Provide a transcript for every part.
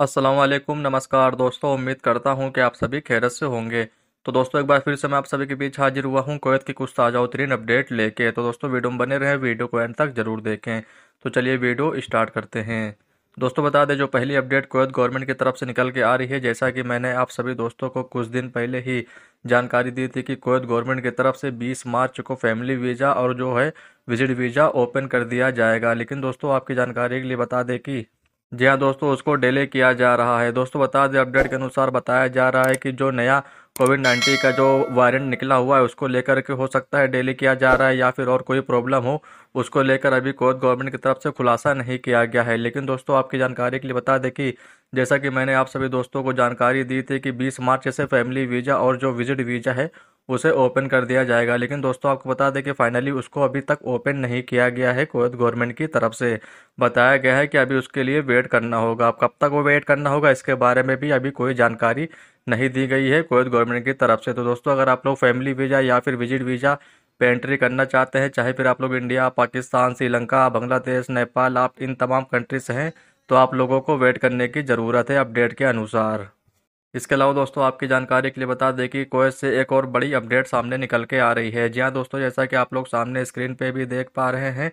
असलम नमस्कार दोस्तों उम्मीद करता हूँ कि आप सभी खैरत से होंगे तो दोस्तों एक बार फिर से मैं आप सभी के बीच हाजिर हुआ हूँ कोयत की कुछ ताज़ा उतरीन अपडेट लेके तो दोस्तों वीडियो में बने रहें वीडियो को एंड तक ज़रूर देखें तो चलिए वीडियो स्टार्ट करते हैं दोस्तों बता दें जो पहली अपडेट कोयत गवर्नमेंट की तरफ से निकल के आ रही है जैसा कि मैंने आप सभी दोस्तों को कुछ दिन पहले ही जानकारी दी थी कि कोयत गवर्नमेंट की तरफ से 20 मार्च को फैमिली वीज़ा और जो है विजिट वीज़ा ओपन कर दिया जाएगा लेकिन दोस्तों आपकी जानकारी के लिए बता दें कि जी हाँ दोस्तों उसको डिले किया जा रहा है दोस्तों बता दें अपडेट के अनुसार बताया जा रहा है कि जो नया कोविड नाइन्टीन का जो वायरेंट निकला हुआ है उसको लेकर के हो सकता है डेली किया जा रहा है या फिर और कोई प्रॉब्लम हो उसको लेकर अभी कोई गवर्नमेंट की तरफ से खुलासा नहीं किया गया है लेकिन दोस्तों आपकी जानकारी के लिए बता दें कि जैसा कि मैंने आप सभी दोस्तों को जानकारी दी थी कि बीस मार्च से फैमिली वीज़ा और जो विजिट वीज़ा है उसे ओपन कर दिया जाएगा लेकिन दोस्तों आपको बता दें कि फाइनली उसको अभी तक ओपन नहीं किया गया है कोवैत गवर्नमेंट की तरफ से बताया गया है कि अभी उसके लिए वेट करना होगा अब कब तक वो वेट करना होगा इसके बारे में भी अभी कोई जानकारी नहीं दी गई है कोवैत गवर्नमेंट की तरफ से तो दोस्तों अगर आप लोग फैमिली वीज़ा या फिर विजिट वीज़ा पे एंट्री करना चाहते हैं चाहे फिर आप लोग इंडिया पाकिस्तान श्रीलंका बांग्लादेश नेपाल आप इन तमाम कंट्री से हैं तो आप लोगों को वेट करने की ज़रूरत है अपडेट के अनुसार इसके अलावा दोस्तों आपकी जानकारी के लिए बता दें कि कोएस से एक और बड़ी अपडेट सामने निकल के आ रही है जी हाँ दोस्तों जैसा कि आप लोग सामने स्क्रीन पे भी देख पा रहे हैं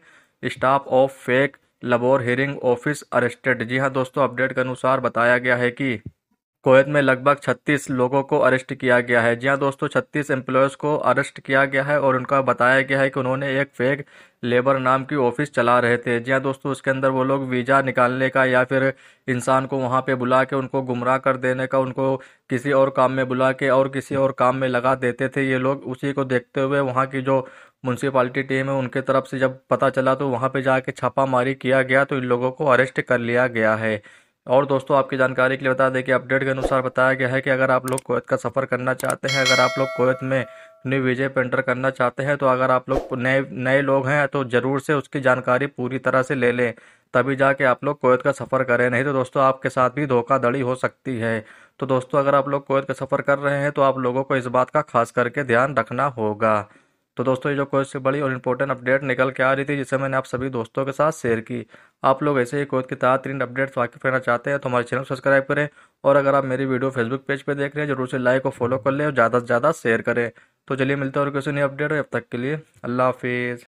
staff of fake labour hearing office arrested जी हाँ दोस्तों अपडेट के अनुसार बताया गया है कि कोवैत में लगभग 36 लोगों को अरेस्ट किया गया है जी हाँ दोस्तों 36 एम्प्लॉयज़ को अरेस्ट किया गया है और उनका बताया गया है कि उन्होंने एक फेक लेबर नाम की ऑफिस चला रहे थे जी हाँ दोस्तों उसके अंदर वो लोग वीज़ा निकालने का या फिर इंसान को वहाँ पे बुला के उनको गुमराह कर देने का उनको किसी और काम में बुला के और किसी और काम में लगा देते थे ये लोग उसी को देखते हुए वहाँ की जो म्यूनसिपाली टीम है उनके तरफ से जब पता चला तो वहाँ पर जाके छापामारी किया गया तो इन लोगों को अरेस्ट कर लिया गया है और दोस्तों आपकी जानकारी के लिए बता दें कि अपडेट के अनुसार बताया गया है कि अगर आप लोग कोवैत का सफ़र करना चाहते हैं अगर आप लोग कोवैत में न्यू विजय पर एंटर करना चाहते हैं तो अगर आप लोग नए नए लोग हैं तो ज़रूर से उसकी जानकारी पूरी तरह से ले लें तभी जाके आप लोग कोवैत का सफ़र करें नहीं तो दोस्तों आपके साथ भी धोखाधड़ी हो सकती है तो दोस्तों अगर आप लोग कोवैत का सफ़र कर रहे हैं तो आप लोगों को इस बात का खास करके ध्यान रखना होगा तो दोस्तों ये जो कोई से बड़ी और इम्पोर्टेंट अपडेट निकल के आ रही थी जिसे मैंने आप सभी दोस्तों के साथ शेयर की आप लोग ऐसे ही कोच के तीन अपडेट्स वाकिफ रहना चाहते हैं तो हमारे चैनल सब्सक्राइब करें और अगर आप मेरी वीडियो फेसबुक पेज पर पे देख रहे हैं जरूर से लाइक और फॉलो कर लें और ज़्यादा से ज़्यादा शेयर करें तो चलिए मिलते हैं और किसी नई अपडेट अब तक के लिए अल्लाह हाफिज़